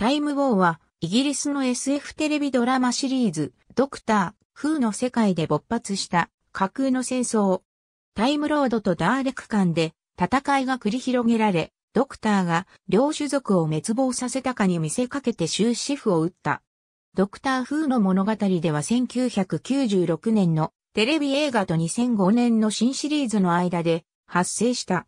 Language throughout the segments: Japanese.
タイムウォーは、イギリスの SF テレビドラマシリーズ、ドクター、フーの世界で勃発した架空の戦争。タイムロードとダーレク間で戦いが繰り広げられ、ドクターが両種族を滅亡させたかに見せかけて終止符を打った。ドクターーの物語では1996年のテレビ映画と2005年の新シリーズの間で発生した。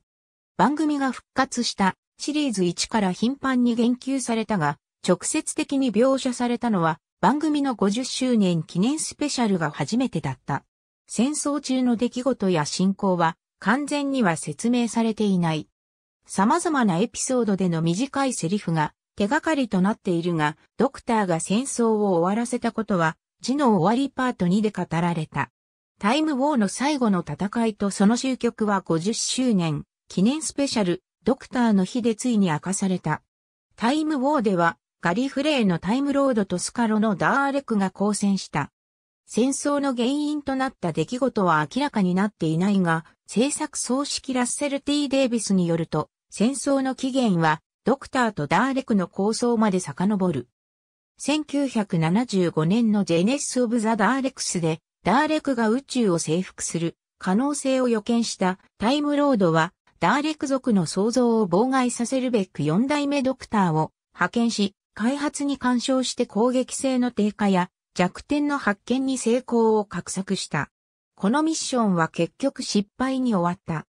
番組が復活したシリーズ1から頻繁に言及されたが、直接的に描写されたのは番組の50周年記念スペシャルが初めてだった。戦争中の出来事や進行は完全には説明されていない。様々なエピソードでの短いセリフが手がかりとなっているが、ドクターが戦争を終わらせたことは、字の終わりパート2で語られた。タイムウォーの最後の戦いとその終局は50周年、記念スペシャル、ドクターの日でついに明かされた。タイムウォーでは、ガリフレーのタイムロードとスカロのダーレクが交戦した。戦争の原因となった出来事は明らかになっていないが、制作総指揮ラッセルテー・デイビスによると、戦争の起源は、ドクターとダーレクの構想まで遡る。1975年のジェネス・オブ・ザ・ダーレクスで、ダーレクが宇宙を征服する可能性を予見したタイムロードは、ダーレク族の創造を妨害させるべく4代目ドクターを派遣し、開発に干渉して攻撃性の低下や弱点の発見に成功を画策した。このミッションは結局失敗に終わった。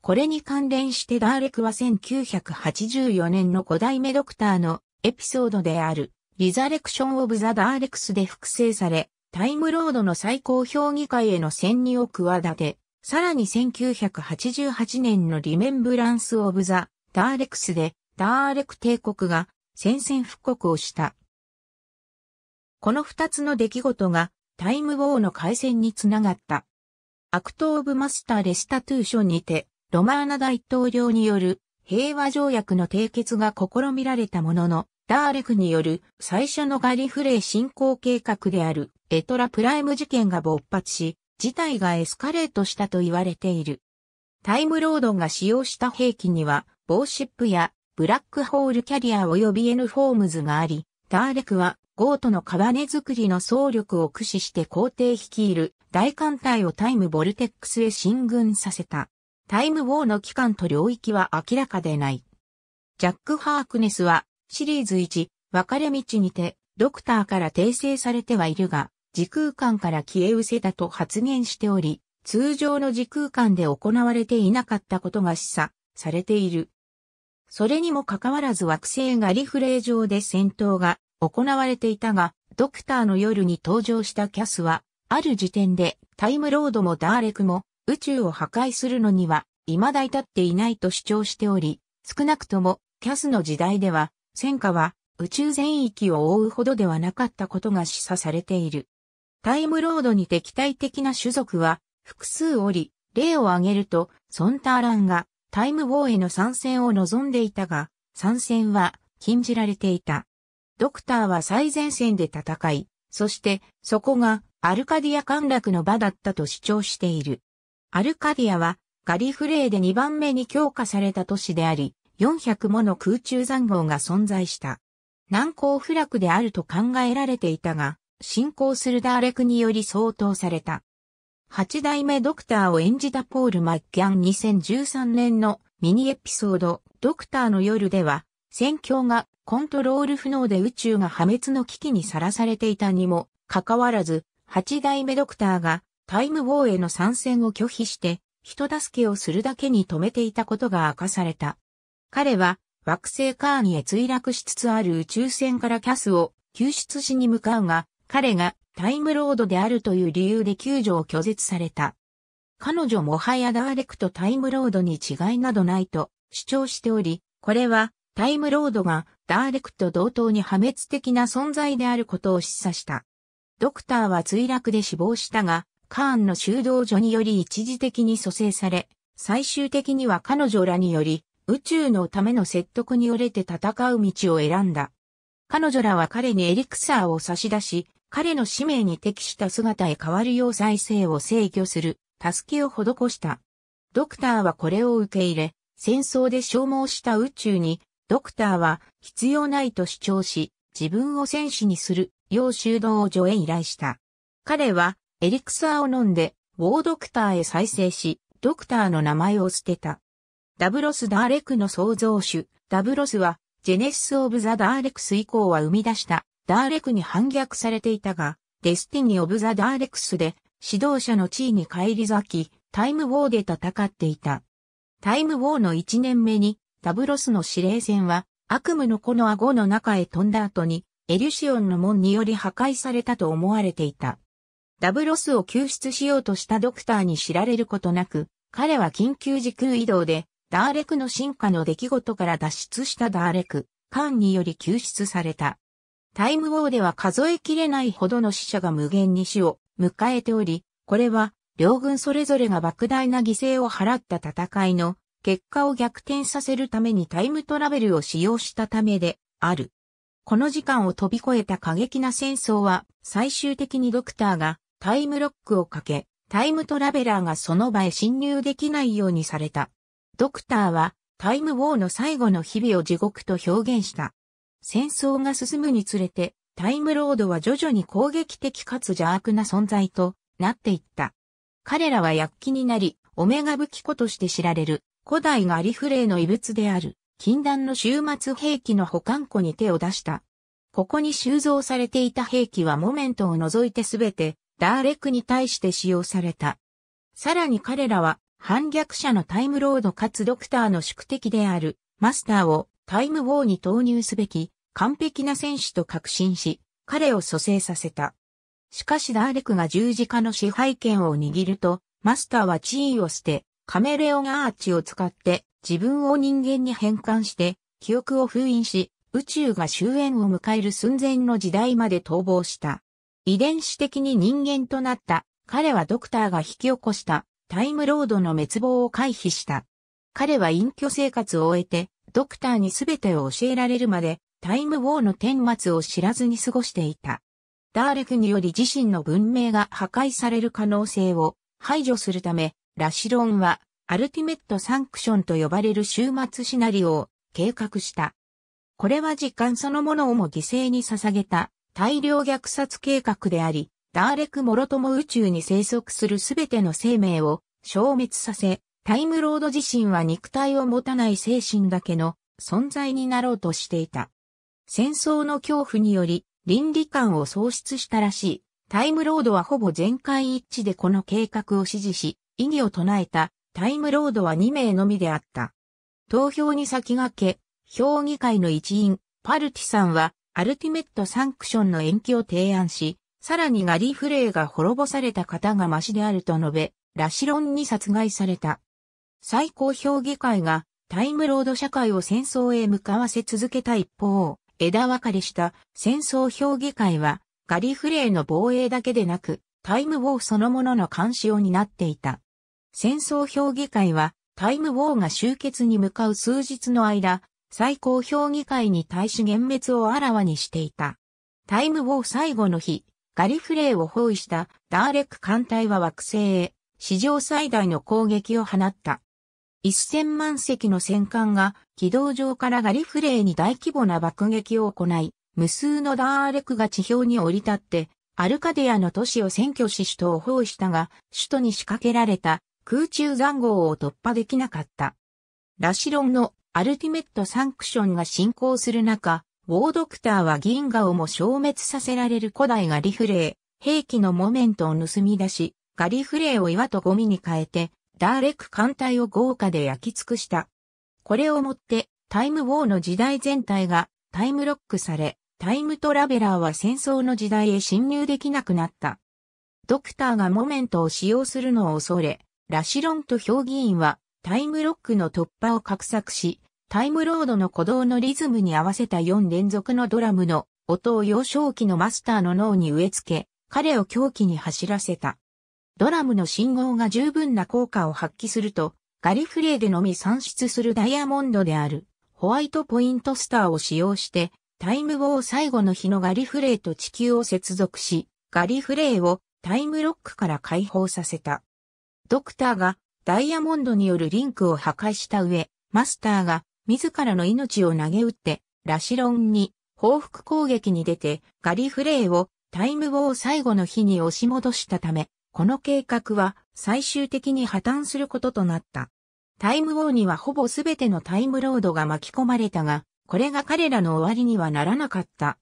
これに関連してダーレクは1984年の5代目ドクターのエピソードであるリザレクション・オブ・ザ・ダーレクスで複製され、タイムロードの最高評議会への潜入を企て、さらに1988年のリメンブランス・オブ・ザ・ダーレクスで、ダーレク帝国が戦線復刻をした。この二つの出来事がタイムウォーの開戦につながった。アクト・オブ・マスター・レスタトゥーションにて、ロマーナ大統領による平和条約の締結が試みられたものの、ダーレフによる最初のガリフレー進行計画であるエトラプライム事件が勃発し、事態がエスカレートしたと言われている。タイムロードが使用した兵器には、ボーシップやブラックホールキャリア及び N フォームズがあり、ダーレクはゴートのネ作りの総力を駆使して皇帝率いる大艦隊をタイムボルテックスへ進軍させた。タイムウォーの期間と領域は明らかでない。ジャック・ハークネスはシリーズ1、分かれ道にて、ドクターから訂正されてはいるが、時空間から消え失せたと発言しており、通常の時空間で行われていなかったことが示唆されている。それにもかかわらず惑星がリフレー上で戦闘が行われていたが、ドクターの夜に登場したキャスは、ある時点でタイムロードもダーレクも宇宙を破壊するのには未だ至っていないと主張しており、少なくともキャスの時代では戦火は宇宙全域を覆うほどではなかったことが示唆されている。タイムロードに敵対的な種族は複数おり、例を挙げると、ソンターランが、タイムウォーへの参戦を望んでいたが、参戦は禁じられていた。ドクターは最前線で戦い、そしてそこがアルカディア陥落の場だったと主張している。アルカディアはガリフレーで2番目に強化された都市であり、400もの空中残壕が存在した。難攻不落であると考えられていたが、進行するダーレクにより相当された。8代目ドクターを演じたポール・マッキャン2013年のミニエピソードドクターの夜では戦況がコントロール不能で宇宙が破滅の危機にさらされていたにもかかわらず8代目ドクターがタイムウォーへの参戦を拒否して人助けをするだけに止めていたことが明かされた。彼は惑星カーニへ墜落しつつある宇宙船からキャスを救出しに向かうが彼がタイムロードであるという理由で救助を拒絶された。彼女もはやダーレクトタイムロードに違いなどないと主張しており、これはタイムロードがダーレクト同等に破滅的な存在であることを示唆した。ドクターは墜落で死亡したが、カーンの修道所により一時的に蘇生され、最終的には彼女らにより宇宙のための説得によれて戦う道を選んだ。彼女らは彼にエリクサーを差し出し、彼の使命に適した姿へ変わるよう再生を制御する、助けを施した。ドクターはこれを受け入れ、戦争で消耗した宇宙に、ドクターは必要ないと主張し、自分を戦士にする、よう修道をへ依頼した。彼は、エリクサーを飲んで、ウォードクターへ再生し、ドクターの名前を捨てた。ダブロス・ダーレクの創造主、ダブロスは、ジェネシス・オブ・ザ・ダーレクス以降は生み出したダーレクに反逆されていたが、デスティニ・オブ・ザ・ダーレクスで指導者の地位に返り咲き、タイム・ウォーで戦っていた。タイム・ウォーの1年目に、ダブロスの司令船は悪夢の子の顎の中へ飛んだ後に、エリュシオンの門により破壊されたと思われていた。ダブロスを救出しようとしたドクターに知られることなく、彼は緊急時空移動でダーレクの進化の出来事から脱出したダーレク、カーンにより救出された。タイムウォーでは数えきれないほどの死者が無限に死を迎えており、これは両軍それぞれが莫大な犠牲を払った戦いの結果を逆転させるためにタイムトラベルを使用したためである。この時間を飛び越えた過激な戦争は最終的にドクターがタイムロックをかけ、タイムトラベラーがその場へ侵入できないようにされた。ドクターはタイムウォーの最後の日々を地獄と表現した。戦争が進むにつれて、タイムロードは徐々に攻撃的かつ邪悪な存在となっていった。彼らは躍起になり、オメガ武器庫として知られる古代ガリフレイの遺物である禁断の終末兵器の保管庫に手を出した。ここに収蔵されていた兵器はモメントを除いてすべてダーレクに対して使用された。さらに彼らは反逆者のタイムロードかつドクターの宿敵であるマスターをタイムウォーに投入すべき完璧な選手と確信し、彼を蘇生させた。しかしダーレクが十字架の支配権を握ると、マスターは地位を捨て、カメレオンアーチを使って自分を人間に変換して記憶を封印し、宇宙が終焉を迎える寸前の時代まで逃亡した。遺伝子的に人間となった彼はドクターが引き起こしたタイムロードの滅亡を回避した。彼は隠居生活を終えて、ドクターに全てを教えられるまで、タイムウォーの顛末を知らずに過ごしていた。ダーレクにより自身の文明が破壊される可能性を排除するため、ラシロンはアルティメットサンクションと呼ばれる終末シナリオを計画した。これは時間そのものをも犠牲に捧げた大量虐殺計画であり、ダーレクモロトも宇宙に生息するすべての生命を消滅させ、タイムロード自身は肉体を持たない精神だけの存在になろうとしていた。戦争の恐怖により倫理観を喪失したらしい。タイムロードはほぼ全会一致でこの計画を支持し、異議を唱えたタイムロードは2名のみであった。投票に先駆け、評議会の一員、パルティさんはアルティメットサンクションの延期を提案し、さらにガリフレーが滅ぼされた方がマシであると述べ、ラシロンに殺害された。最高評議会がタイムロード社会を戦争へ向かわせ続けた一方、枝分かれした戦争評議会はガリフレーの防衛だけでなく、タイムウォーそのものの監視を担っていた。戦争評議会はタイムウォーが終結に向かう数日の間、最高評議会に対し幻滅をあらわにしていた。タイムウォー最後の日、ガリフレイを包囲したダーレック艦隊は惑星へ史上最大の攻撃を放った。1000万隻の戦艦が軌道上からガリフレイに大規模な爆撃を行い、無数のダーレクが地表に降り立って、アルカディアの都市を占拠し首都を包囲したが、首都に仕掛けられた空中残壕を突破できなかった。ラシロンのアルティメットサンクションが進行する中、ウォードクターは銀河をも消滅させられる古代ガリフレー、兵器のモメントを盗み出し、ガリフレーを岩とゴミに変えて、ダーレック艦隊を豪華で焼き尽くした。これをもって、タイムウォーの時代全体がタイムロックされ、タイムトラベラーは戦争の時代へ侵入できなくなった。ドクターがモメントを使用するのを恐れ、ラシロンと評議員はタイムロックの突破を画策し、タイムロードの鼓動のリズムに合わせた4連続のドラムの音を幼少期のマスターの脳に植え付け、彼を狂気に走らせた。ドラムの信号が十分な効果を発揮すると、ガリフレーでのみ算出するダイヤモンドである、ホワイトポイントスターを使用して、タイムォを最後の日のガリフレーと地球を接続し、ガリフレーをタイムロックから解放させた。ドクターがダイヤモンドによるリンクを破壊した上、マスターが自らの命を投げ打って、ラシロンに報復攻撃に出て、ガリフレーをタイムウォー最後の日に押し戻したため、この計画は最終的に破綻することとなった。タイムウォーにはほぼすべてのタイムロードが巻き込まれたが、これが彼らの終わりにはならなかった。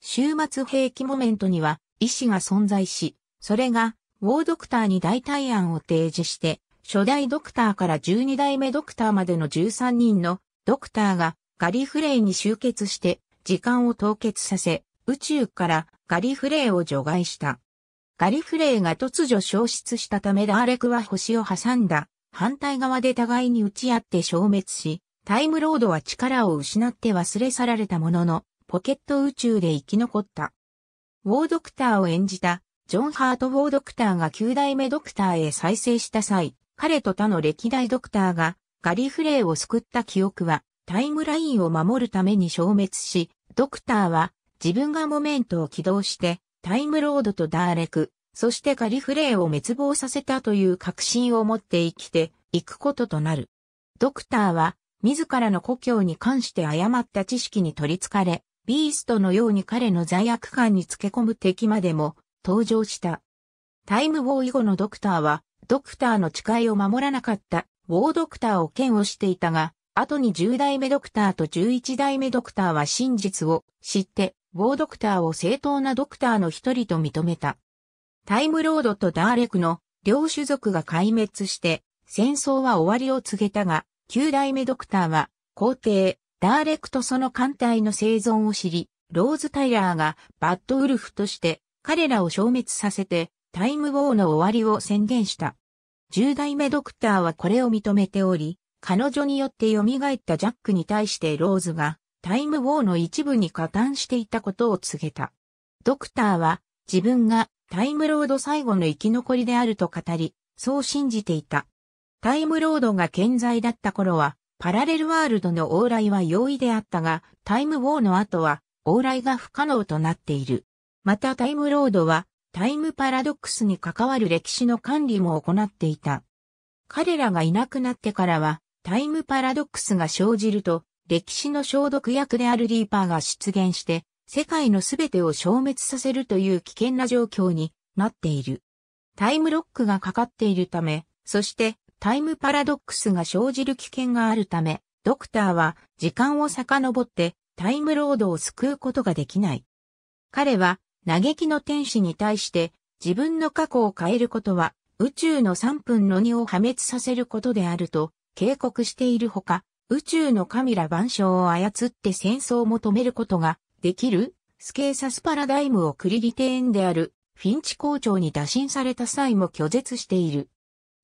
終末兵器モメントには意志が存在し、それがウォードクターに代替案を提示して、初代ドクターから12代目ドクターまでの13人のドクターがガリフレイに集結して時間を凍結させ、宇宙からガリフレイを除外した。ガリフレイが突如消失したためダーレクは星を挟んだ反対側で互いに打ち合って消滅し、タイムロードは力を失って忘れ去られたものの、ポケット宇宙で生き残った。ウォードクターを演じた、ジョン・ハート・ウォードクターが9代目ドクターへ再生した際、彼と他の歴代ドクターがガリフレイを救った記憶はタイムラインを守るために消滅し、ドクターは自分がモメントを起動してタイムロードとダーレク、そしてガリフレイを滅亡させたという確信を持って生きていくこととなる。ドクターは自らの故郷に関して誤った知識に取りつかれ、ビーストのように彼の罪悪感につけ込む敵までも登場した。タイムウォー以後のドクターは、ドクターの誓いを守らなかったウォードクターを兼をしていたが、後に10代目ドクターと11代目ドクターは真実を知って、ウォードクターを正当なドクターの一人と認めた。タイムロードとダーレクの両種族が壊滅して、戦争は終わりを告げたが、9代目ドクターは、皇帝、ダーレクとその艦隊の生存を知り、ローズ・タイラーがバッドウルフとして彼らを消滅させてタイムウォーの終わりを宣言した。10代目ドクターはこれを認めており、彼女によって蘇ったジャックに対してローズがタイムウォーの一部に加担していたことを告げた。ドクターは自分がタイムロード最後の生き残りであると語り、そう信じていた。タイムロードが健在だった頃は、パラレルワールドの往来は容易であったが、タイムウォーの後は往来が不可能となっている。またタイムロードはタイムパラドックスに関わる歴史の管理も行っていた。彼らがいなくなってからは、タイムパラドックスが生じると、歴史の消毒薬であるリーパーが出現して、世界のすべてを消滅させるという危険な状況になっている。タイムロックがかかっているため、そしてタイムパラドックスが生じる危険があるため、ドクターは時間を遡ってタイムロードを救うことができない。彼は嘆きの天使に対して自分の過去を変えることは宇宙の3分の2を破滅させることであると警告しているほか、宇宙の神ら万象を操って戦争を求めることができるスケーサスパラダイムをクリリテーンであるフィンチ校長に打診された際も拒絶している。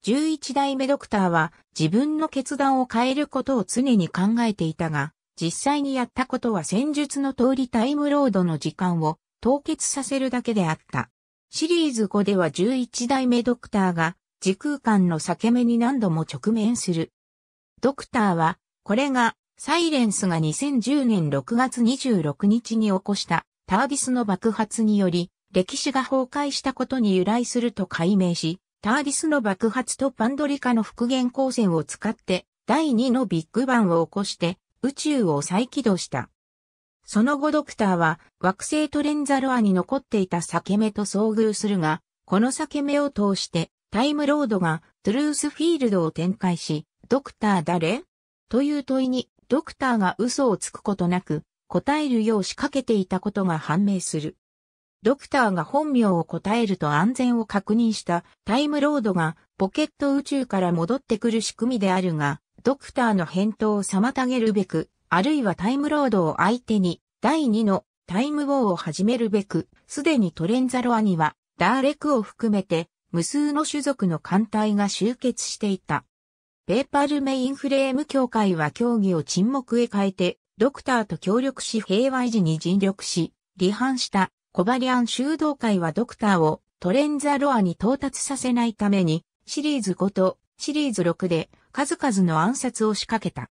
11代目ドクターは自分の決断を変えることを常に考えていたが、実際にやったことは戦術の通りタイムロードの時間を凍結させるだけであった。シリーズ5では11代目ドクターが時空間の裂け目に何度も直面する。ドクターは、これが、サイレンスが2010年6月26日に起こしたタービスの爆発により、歴史が崩壊したことに由来すると解明し、タービスの爆発とパンドリカの復元光線を使って、第2のビッグバンを起こして、宇宙を再起動した。その後ドクターは惑星トレンザロアに残っていた裂け目と遭遇するが、この裂け目を通してタイムロードがトゥルースフィールドを展開し、ドクター誰という問いにドクターが嘘をつくことなく答えるよう仕掛けていたことが判明する。ドクターが本名を答えると安全を確認したタイムロードがポケット宇宙から戻ってくる仕組みであるが、ドクターの返答を妨げるべくあるいはタイムロードを相手に、第2のタイムウォーを始めるべく、すでにトレンザロアには、ダーレクを含めて、無数の種族の艦隊が集結していた。ペーパルメインフレーム協会は協議を沈黙へ変えて、ドクターと協力し平和維持に尽力し、離反したコバリアン修道会はドクターをトレンザロアに到達させないために、シリーズ5とシリーズ6で数々の暗殺を仕掛けた。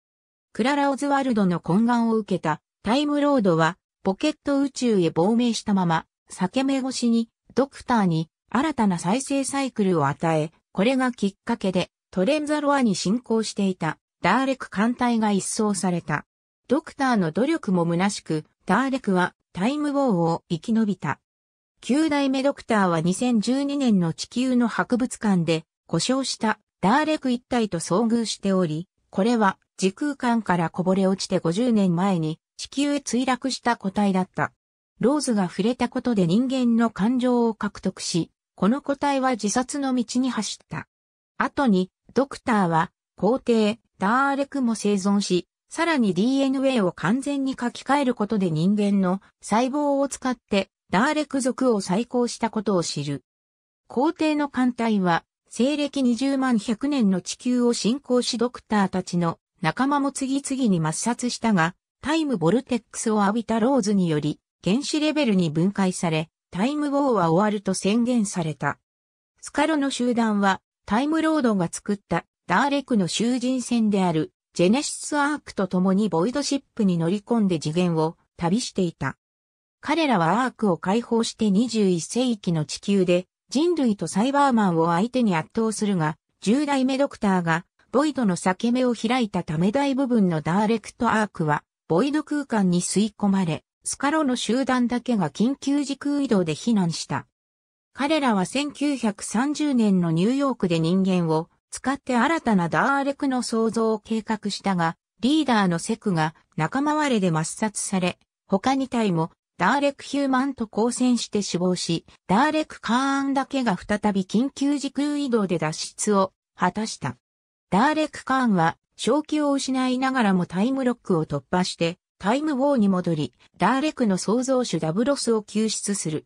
クララ・オズワルドの懇願を受けたタイムロードはポケット宇宙へ亡命したまま、裂け目越しにドクターに新たな再生サイクルを与え、これがきっかけでトレンザロアに進行していたダーレク艦隊が一掃された。ドクターの努力も虚しく、ダーレクはタイムウォーを生き延びた。9代目ドクターは2012年の地球の博物館で故障したダーレク一体と遭遇しており、これは時空間からこぼれ落ちて50年前に地球へ墜落した個体だった。ローズが触れたことで人間の感情を獲得し、この個体は自殺の道に走った。後に、ドクターは、皇帝、ダーレクも生存し、さらに DNA を完全に書き換えることで人間の細胞を使って、ダーレク族を再興したことを知る。皇帝の艦隊は、西暦20万100年の地球を進行しドクターたちの仲間も次々に抹殺したが、タイムボルテックスを浴びたローズにより、原子レベルに分解され、タイムウォーは終わると宣言された。スカロの集団は、タイムロードが作ったダーレクの囚人船であるジェネシスアークと共にボイドシップに乗り込んで次元を旅していた。彼らはアークを解放して21世紀の地球で人類とサイバーマンを相手に圧倒するが、10代目ドクターがボイドの裂け目を開いたため大部分のダーレクトアークは、ボイド空間に吸い込まれ、スカロの集団だけが緊急時空移動で避難した。彼らは1930年のニューヨークで人間を使って新たなダーレクの創造を計画したが、リーダーのセクが仲間割れで抹殺され、他2体もダーレクヒューマンと交戦して死亡し、ダーレクカーンだけが再び緊急時空移動で脱出を果たした。ダーレク・カーンは、正気を失いながらもタイムロックを突破して、タイムウォーに戻り、ダーレクの創造主ダブロスを救出する。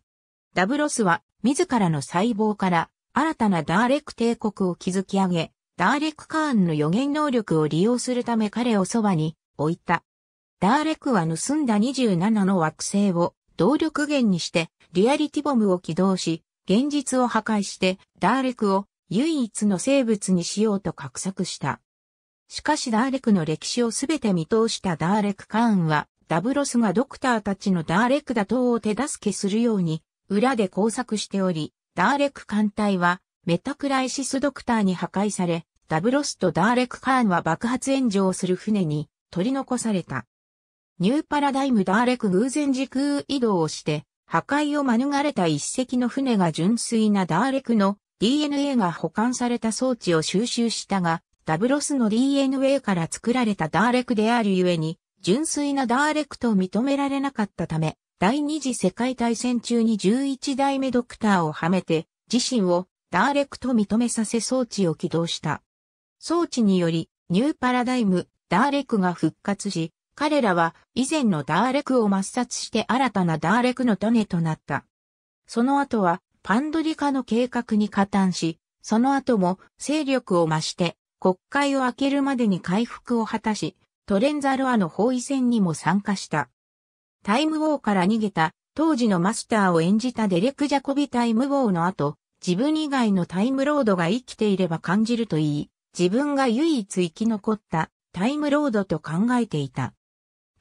ダブロスは、自らの細胞から、新たなダーレク帝国を築き上げ、ダーレク・カーンの予言能力を利用するため彼をそばに置いた。ダーレクは盗んだ27の惑星を動力源にしてリアリティボムを起動し、現実を破壊してダーレクを唯一の生物にしようと画策した。しかしダーレクの歴史をすべて見通したダーレク・カーンは、ダブロスがドクターたちのダーレク打倒を手助けするように、裏で工作しており、ダーレク艦隊は、メタクライシスドクターに破壊され、ダブロスとダーレク・カーンは爆発炎上する船に取り残された。ニューパラダイムダーレク偶然時空移動をして、破壊を免れた一隻の船が純粋なダーレクの DNA が保管された装置を収集したが、ダブロスの DNA から作られたダーレクであるゆえに、純粋なダーレクと認められなかったため、第二次世界大戦中に11代目ドクターをはめて、自身をダーレクと認めさせ装置を起動した。装置により、ニューパラダイム、ダーレクが復活し、彼らは以前のダーレクを抹殺して新たなダーレクの種となった。その後はパンドリカの計画に加担し、その後も勢力を増して国会を開けるまでに回復を果たし、トレンザロアの包囲戦にも参加した。タイムウォーから逃げた当時のマスターを演じたデレク・ジャコビタイムウォーの後、自分以外のタイムロードが生きていれば感じるといい、自分が唯一生き残ったタイムロードと考えていた。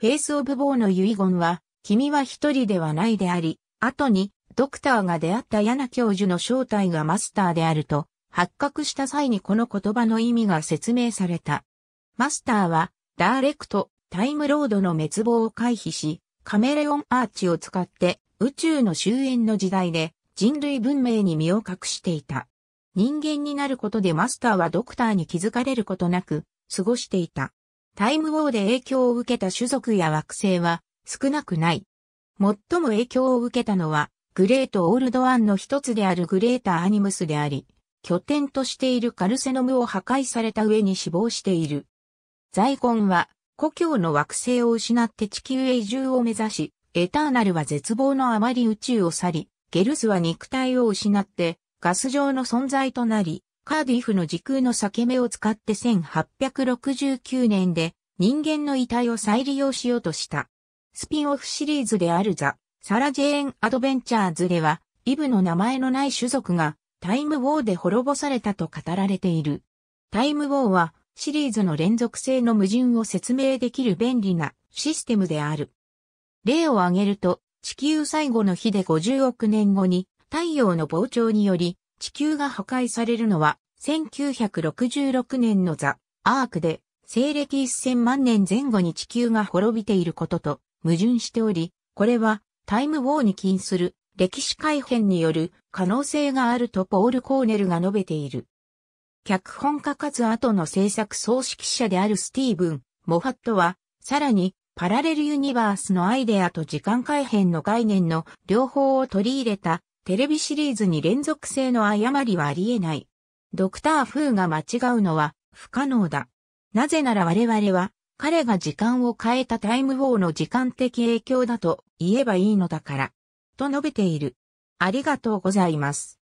フェイス・オブ・ボーの遺言は、君は一人ではないであり、後にドクターが出会った柳教授の正体がマスターであると発覚した際にこの言葉の意味が説明された。マスターは、ダーレクト、タイムロードの滅亡を回避し、カメレオンアーチを使って宇宙の終焉の時代で人類文明に身を隠していた。人間になることでマスターはドクターに気づかれることなく過ごしていた。タイムウォーで影響を受けた種族や惑星は少なくない。最も影響を受けたのはグレートオールドワンの一つであるグレーターアニムスであり、拠点としているカルセノムを破壊された上に死亡している。ザコンは、故郷の惑星を失って地球へ移住を目指し、エターナルは絶望のあまり宇宙を去り、ゲルスは肉体を失って、ガス状の存在となり、カーディフの時空の裂け目を使って1869年で人間の遺体を再利用しようとした。スピンオフシリーズであるザ・サラ・ジェーン・アドベンチャーズでは、イブの名前のない種族がタイムウォーで滅ぼされたと語られている。タイムウォーはシリーズの連続性の矛盾を説明できる便利なシステムである。例を挙げると、地球最後の日で50億年後に太陽の膨張により地球が破壊されるのは1966年のザ・アークで西暦1000万年前後に地球が滅びていることと矛盾しており、これはタイムウォーに起因する歴史改変による可能性があるとポール・コーネルが述べている。脚本家かつ後の制作総指揮者であるスティーブン・モファットは、さらに、パラレルユニバースのアイデアと時間改変の概念の両方を取り入れたテレビシリーズに連続性の誤りはあり得ない。ドクター・フーが間違うのは不可能だ。なぜなら我々は彼が時間を変えたタイム4の時間的影響だと言えばいいのだから、と述べている。ありがとうございます。